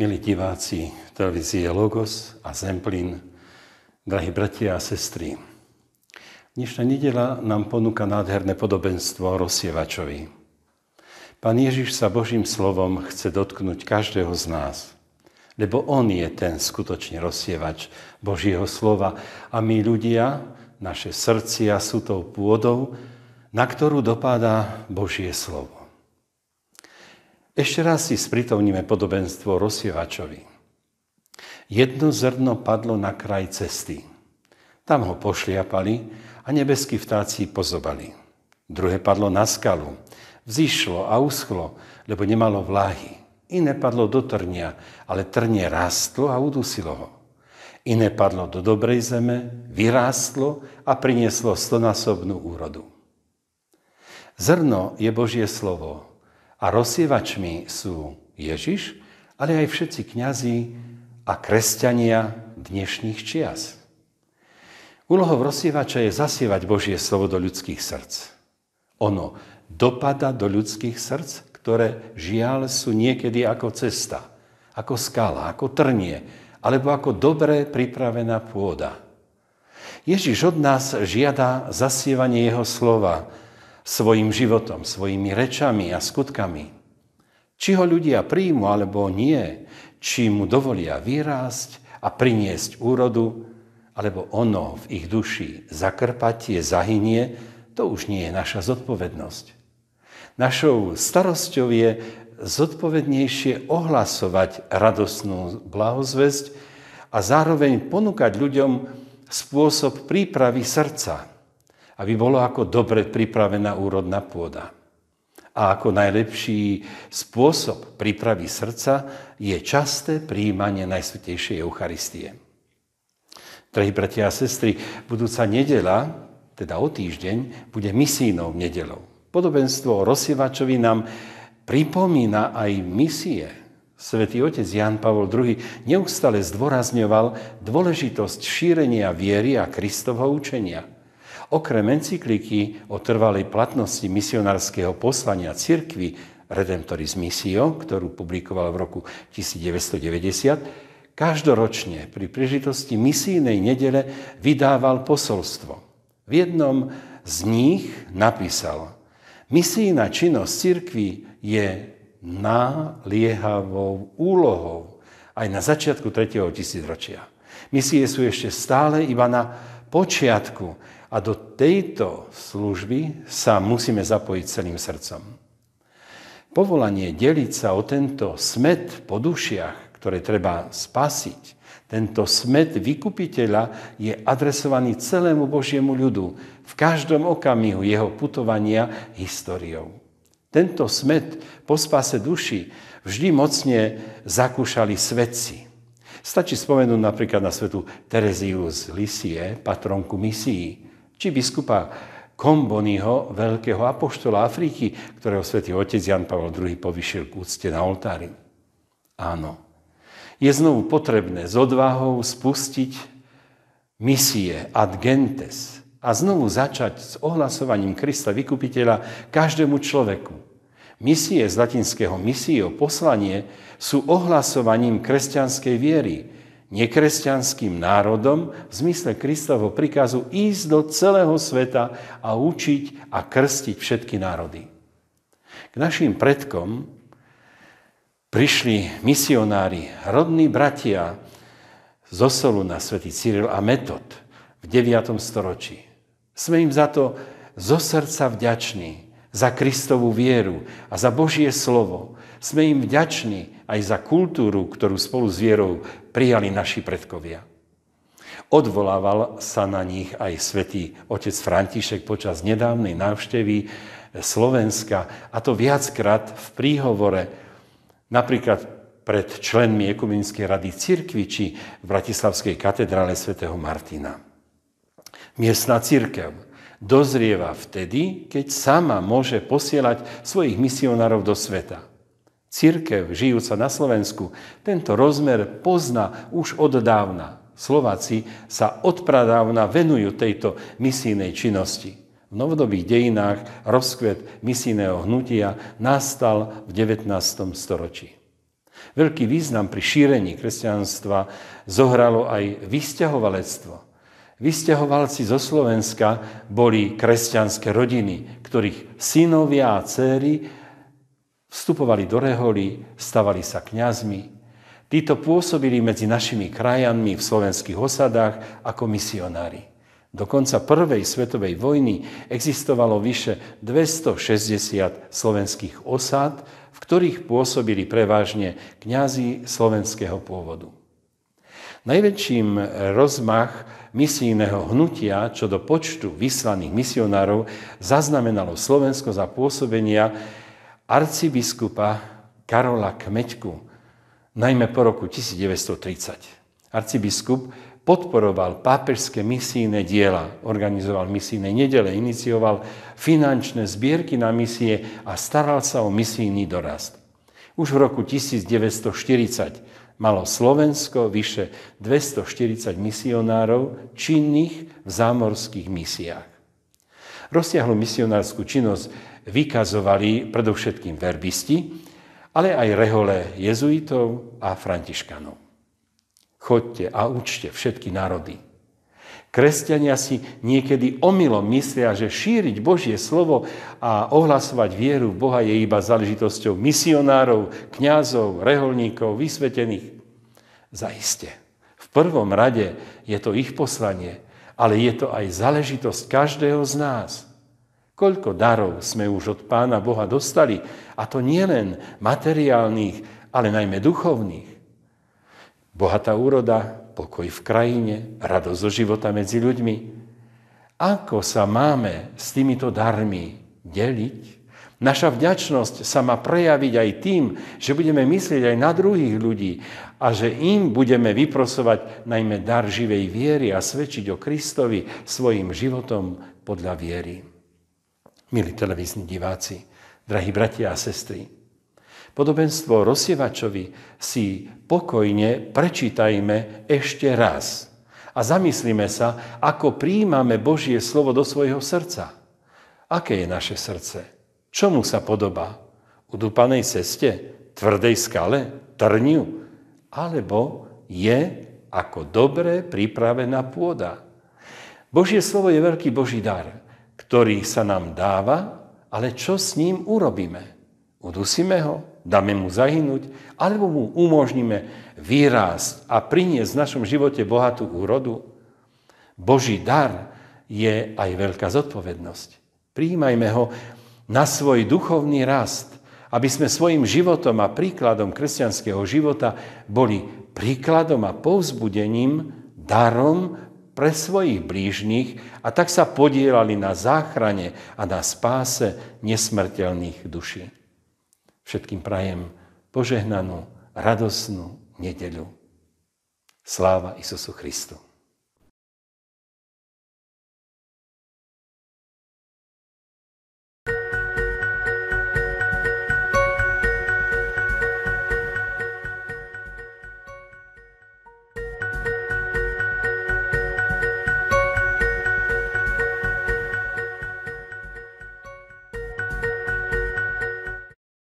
Milí diváci televízie Logos a Zemplín, drahí bratia a sestry, dnešná nedela nám ponúka nádherné podobenstvo o rozsievačovi. Pán Ježiš sa Božím slovom chce dotknúť každého z nás, lebo On je ten skutočný rozsievač Božieho slova a my ľudia, naše srdcia sú tou pôdou, na ktorú dopadá Božie slovo. Ešte raz si spritovníme podobenstvo rozsievačovi. Jedno zrno padlo na kraj cesty. Tam ho pošliapali a nebeskí vtáci pozobali. Druhé padlo na skalu. Vzýšlo a uschlo, lebo nemalo vláhy. Iné padlo do trnia, ale trnie rástlo a udusilo ho. Iné padlo do dobrej zeme, vyrástlo a prinieslo stonásobnú úrodu. Zrno je Božie slovo, a rozsievačmi sú Ježiš, ale aj všetci kňazi a kresťania dnešných čias. Úlohou rozsievača je zasievať Božie slovo do ľudských srdc. Ono dopada do ľudských srdc, ktoré žiaľ sú niekedy ako cesta, ako skala, ako trnie, alebo ako dobre pripravená pôda. Ježiš od nás žiada zasievanie jeho slova, svojim životom, svojimi rečami a skutkami. Či ho ľudia príjmu alebo nie, či mu dovolia vyrásť a priniesť úrodu, alebo ono v ich duši zakrpatie, zahynie, to už nie je naša zodpovednosť. Našou starosťou je zodpovednejšie ohlasovať radosnú blahozvesť a zároveň ponúkať ľuďom spôsob prípravy srdca, aby bolo ako dobre pripravená úrodná pôda. A ako najlepší spôsob prípravy srdca je časté príjmanie Najsvetejšej Eucharistie. Drahí bratia a sestry, budúca nedela, teda o týždeň, bude misijnou nedelou. Podobenstvo o rozsievačovi nám pripomína aj misie. Svetý otec Jan Pavol II neustále zdôrazňoval dôležitosť šírenia viery a Kristovho učenia – Okrem encykliky o trvalej platnosti misionárskeho poslania cirkvi Redemptoris Missio, ktorú publikoval v roku 1990, každoročne pri príležitosti misijnej nedele vydával posolstvo. V jednom z nich napísal Misijná činnosť cirkvi je naliehavou úlohou aj na začiatku 3. tisícročia. Misie sú ešte stále iba na počiatku. A do tejto služby sa musíme zapojiť celým srdcom. Povolanie deliť sa o tento smet po dušiach, ktoré treba spasiť, tento smet vykupiteľa je adresovaný celému Božiemu ľudu v každom okamihu jeho putovania históriou. Tento smet po spase duši vždy mocne zakúšali svetci. Stačí spomenúť napríklad na svetu Tereziu z Lisie, patronku misií, či biskupa komboniho, veľkého apoštola Afriky, ktorého svätý otec Jan Pavel II povyšil k úcte na oltári. Áno, je znovu potrebné s odvahou spustiť misie ad gentes a znovu začať s ohlasovaním Krista Vykupiteľa každému človeku, Misie z latinského misio, poslanie, sú ohlasovaním kresťanskej viery, nekresťanským národom v zmysle Kristovho prikazu ísť do celého sveta a učiť a krstiť všetky národy. K našim predkom prišli misionári, rodní bratia z Osolu na svätý Cyril a Metod v 9. storočí. Sme im za to zo srdca vďační za Kristovú vieru a za Božie slovo. Sme im vďační aj za kultúru, ktorú spolu s vierou prijali naši predkovia. Odvolával sa na nich aj svätý otec František počas nedávnej návštevy Slovenska, a to viackrát v príhovore, napríklad pred členmi Ekumenskej rady cirkvi či v Bratislavskej katedrále svätého Martina. Miestna církev Dozrieva vtedy, keď sama môže posielať svojich misionárov do sveta. Církev, žijúca na Slovensku, tento rozmer pozná už od dávna. Slováci sa odpradávna venujú tejto misijnej činnosti. V novodobých dejinách rozkvet misijného hnutia nastal v 19. storočí. Veľký význam pri šírení kresťanstva zohralo aj vysťahovalectvo – Vysťahovalci zo Slovenska boli kresťanské rodiny, ktorých synovia a céry vstupovali do reholy, stavali sa kňazmi. Títo pôsobili medzi našimi krajanmi v slovenských osadách ako misionári. Do konca prvej svetovej vojny existovalo vyše 260 slovenských osad, v ktorých pôsobili prevažne kňazi slovenského pôvodu. Najväčším rozmach misijného hnutia, čo do počtu vyslaných misionárov, zaznamenalo Slovensko za pôsobenia arcibiskupa Karola Kmeďku, najmä po roku 1930. Arcibiskup podporoval pápežské misijné diela, organizoval misijné nedele, inicioval finančné zbierky na misie a staral sa o misijný dorast. Už v roku 1940 Malo Slovensko vyše 240 misionárov činných v zámorských misiách. Rozsiahlu misionárskú činnosť vykazovali predovšetkým verbisti, ale aj rehole jezuitov a františkanov. Chodte a učte všetky národy, Kresťania si niekedy omylom myslia, že šíriť Božie slovo a ohlasovať vieru v Boha je iba záležitosťou misionárov, kňazov, reholníkov, vysvetených. Zaiste. V prvom rade je to ich poslanie, ale je to aj záležitosť každého z nás. Koľko darov sme už od Pána Boha dostali, a to nielen materiálnych, ale najmä duchovných bohatá úroda, pokoj v krajine, radosť zo života medzi ľuďmi. Ako sa máme s týmito darmi deliť? Naša vďačnosť sa má prejaviť aj tým, že budeme myslieť aj na druhých ľudí a že im budeme vyprosovať najmä dar živej viery a svedčiť o Kristovi svojim životom podľa viery. Milí televízni diváci, drahí bratia a sestry, Podobenstvo rozsievačovi si pokojne prečítajme ešte raz a zamyslíme sa, ako príjmame Božie slovo do svojho srdca. Aké je naše srdce? Čomu sa podobá? Udúpanej ceste? Tvrdej skale? Trňu? Alebo je ako dobre pripravená pôda? Božie slovo je veľký Boží dar, ktorý sa nám dáva, ale čo s ním urobíme? Udusíme ho? dáme mu zahynúť, alebo mu umožníme vyrásť a priniesť v našom živote bohatú úrodu. Boží dar je aj veľká zodpovednosť. Príjmajme ho na svoj duchovný rast, aby sme svojim životom a príkladom kresťanského života boli príkladom a povzbudením, darom pre svojich blížnych a tak sa podielali na záchrane a na spáse nesmrteľných duší. Všetkým prajem požehnanú, radosnú nedeľu. Sláva Isusu Christu.